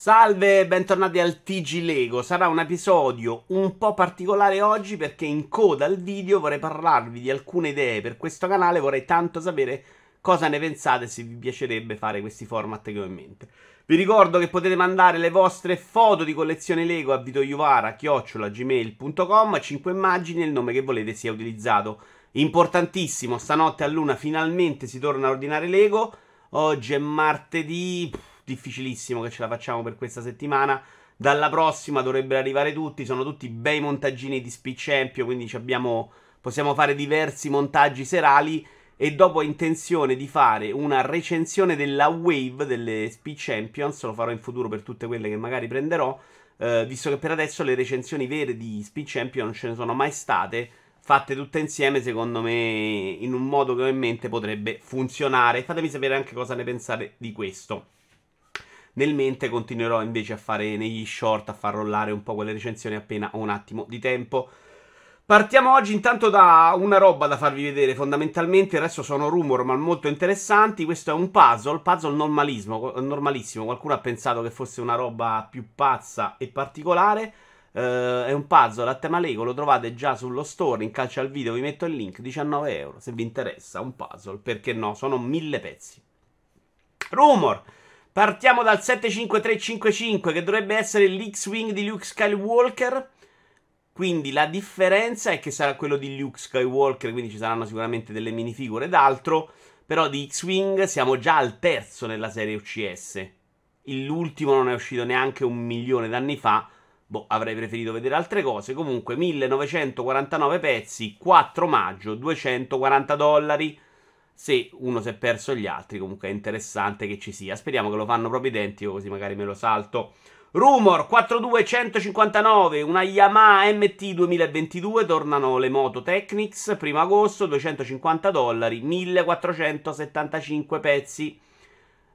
Salve, bentornati al TG Lego. Sarà un episodio un po' particolare oggi perché in coda al video vorrei parlarvi di alcune idee per questo canale, vorrei tanto sapere cosa ne pensate se vi piacerebbe fare questi format che ho in mente. Vi ricordo che potete mandare le vostre foto di collezione Lego a vitoiuvara@gmail.com, 5 immagini e il nome che volete sia utilizzato. Importantissimo, stanotte a luna finalmente si torna a ordinare Lego. Oggi è martedì difficilissimo che ce la facciamo per questa settimana. Dalla prossima dovrebbero arrivare tutti. Sono tutti bei montaggini di Speed Champion. Quindi abbiamo, possiamo fare diversi montaggi serali. E dopo ho intenzione di fare una recensione della wave delle Speed Champions. Lo farò in futuro per tutte quelle che magari prenderò. Eh, visto che per adesso le recensioni vere di Speed Champion non ce ne sono mai state fatte tutte insieme, secondo me, in un modo che ho in mente potrebbe funzionare. Fatemi sapere anche cosa ne pensate di questo. Nel mente continuerò invece a fare negli short, a far rollare un po' quelle recensioni appena ho un attimo di tempo. Partiamo oggi intanto da una roba da farvi vedere, fondamentalmente adesso sono rumor ma molto interessanti, questo è un puzzle, puzzle normalissimo, qualcuno ha pensato che fosse una roba più pazza e particolare, Uh, è un puzzle a tema Lego, lo trovate già sullo store, in calcio al video vi metto il link, 19 euro se vi interessa, un puzzle, perché no, sono mille pezzi. Rumor! Partiamo dal 75355 che dovrebbe essere l'X-Wing di Luke Skywalker. Quindi la differenza è che sarà quello di Luke Skywalker, quindi ci saranno sicuramente delle minifigure ed altro. Però di X-Wing siamo già al terzo nella serie UCS. L'ultimo non è uscito neanche un milione d'anni fa. Boh, avrei preferito vedere altre cose. Comunque, 1949 pezzi, 4 maggio, 240 dollari se uno si è perso gli altri, comunque è interessante che ci sia. Speriamo che lo fanno proprio identico, così magari me lo salto. Rumor 42159, una Yamaha MT 2022, tornano le moto Technics, primo agosto, 250 dollari, 1475 pezzi.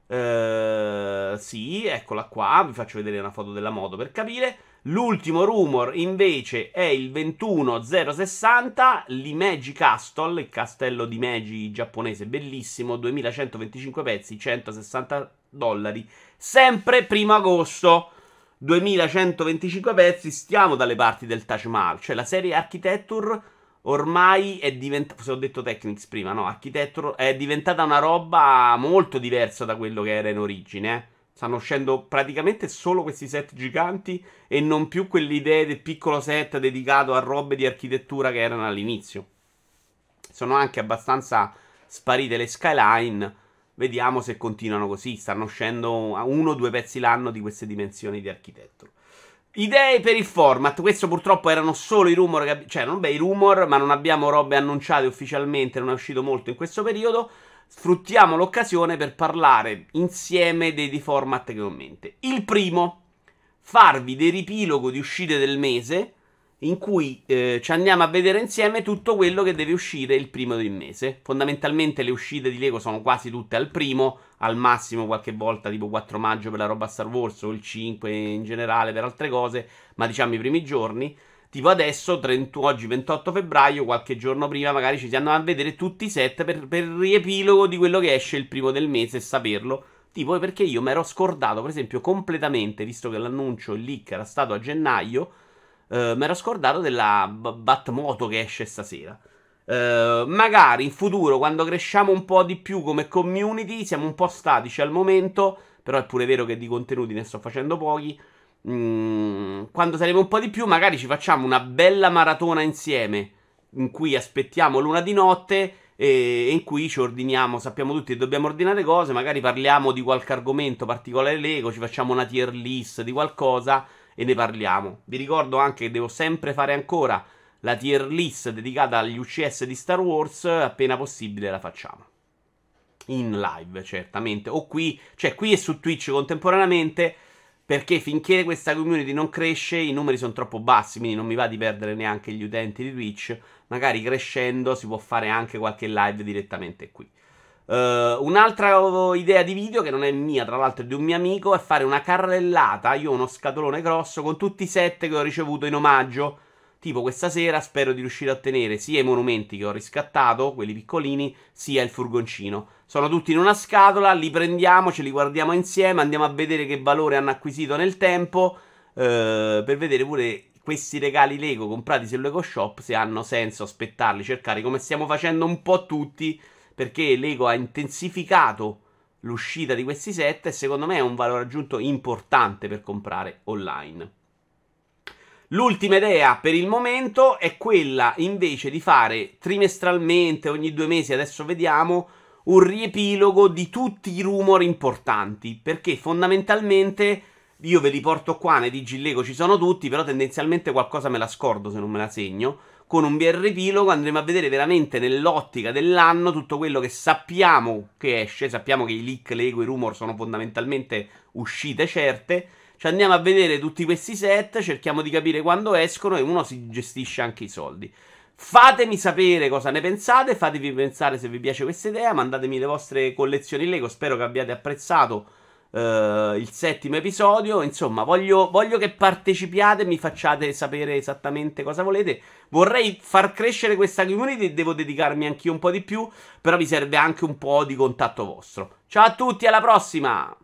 Uh, sì, eccola qua, vi faccio vedere una foto della moto per capire. L'ultimo rumor invece è il 21060, l'Imeji Castle, il castello di Meji giapponese, bellissimo, 2125 pezzi, 160 dollari, sempre primo agosto. 2125 pezzi, stiamo dalle parti del Taj Mahal, cioè la serie Architecture ormai è diventata, se ho detto Technics prima, no, Architecture è diventata una roba molto diversa da quello che era in origine, eh. Stanno uscendo praticamente solo questi set giganti e non più quell'idea del piccolo set dedicato a robe di architettura che erano all'inizio. Sono anche abbastanza sparite le skyline. Vediamo se continuano così. Stanno uscendo uno o due pezzi l'anno di queste dimensioni di architetto. Idee per il format, questo purtroppo erano solo i rumor, che, cioè non beh, i rumor, ma non abbiamo robe annunciate ufficialmente, non è uscito molto in questo periodo sfruttiamo l'occasione per parlare insieme dei, dei format che ho in mente. Il primo, farvi dei ripilogo di uscite del mese in cui eh, ci andiamo a vedere insieme tutto quello che deve uscire il primo del mese. Fondamentalmente le uscite di Lego sono quasi tutte al primo, al massimo qualche volta tipo 4 maggio per la roba Star Wars o il 5 in generale per altre cose, ma diciamo i primi giorni. Tipo adesso, 30, oggi 28 febbraio, qualche giorno prima, magari ci si andava a vedere tutti i set per, per riepilogo di quello che esce il primo del mese e saperlo. Tipo perché io mi ero scordato, per esempio, completamente, visto che l'annuncio, il leak era stato a gennaio, eh, mi ero scordato della Batmoto che esce stasera. Eh, magari in futuro, quando cresciamo un po' di più come community, siamo un po' statici al momento, però è pure vero che di contenuti ne sto facendo pochi. Mm, quando saremo un po' di più, magari ci facciamo una bella maratona insieme in cui aspettiamo l'una di notte e in cui ci ordiniamo, sappiamo tutti che dobbiamo ordinare cose, magari parliamo di qualche argomento particolare Lego, ci facciamo una tier list di qualcosa e ne parliamo. Vi ricordo anche che devo sempre fare ancora la tier list dedicata agli UCS di Star Wars, appena possibile la facciamo. In live, certamente, o qui, cioè qui e su Twitch contemporaneamente, perché finché questa community non cresce i numeri sono troppo bassi, quindi non mi va di perdere neanche gli utenti di Twitch. Magari crescendo si può fare anche qualche live direttamente qui. Uh, un'altra idea di video, che non è mia, tra l'altro è di un mio amico, è fare una carrellata. Io ho uno scatolone grosso con tutti i set che ho ricevuto in omaggio Tipo questa sera spero di riuscire a ottenere sia i monumenti che ho riscattato, quelli piccolini, sia il furgoncino. Sono tutti in una scatola, li prendiamo, ce li guardiamo insieme, andiamo a vedere che valore hanno acquisito nel tempo, eh, per vedere pure questi regali Lego comprati sull'Eco Shop, se hanno senso aspettarli, cercare, come stiamo facendo un po' tutti, perché Lego ha intensificato l'uscita di questi set e secondo me è un valore aggiunto importante per comprare online. L'ultima idea per il momento è quella invece di fare trimestralmente, ogni due mesi, adesso vediamo, un riepilogo di tutti i rumor importanti, perché fondamentalmente io ve li porto qua, nei digilego ci sono tutti, però tendenzialmente qualcosa me la scordo se non me la segno. Con un riepilogo andremo a vedere veramente nell'ottica dell'anno tutto quello che sappiamo che esce, sappiamo che i leak, l'ego, i rumor sono fondamentalmente uscite certe ci cioè, andiamo a vedere tutti questi set, cerchiamo di capire quando escono e uno si gestisce anche i soldi. Fatemi sapere cosa ne pensate, fatevi pensare se vi piace questa idea, mandatemi le vostre collezioni Lego, spero che abbiate apprezzato Uh, il settimo episodio. Insomma, voglio, voglio, che partecipiate, e mi facciate sapere esattamente cosa volete. Vorrei far crescere questa community e devo dedicarmi anch'io un po' di più, però mi serve anche un po' di contatto vostro. Ciao a tutti, alla prossima!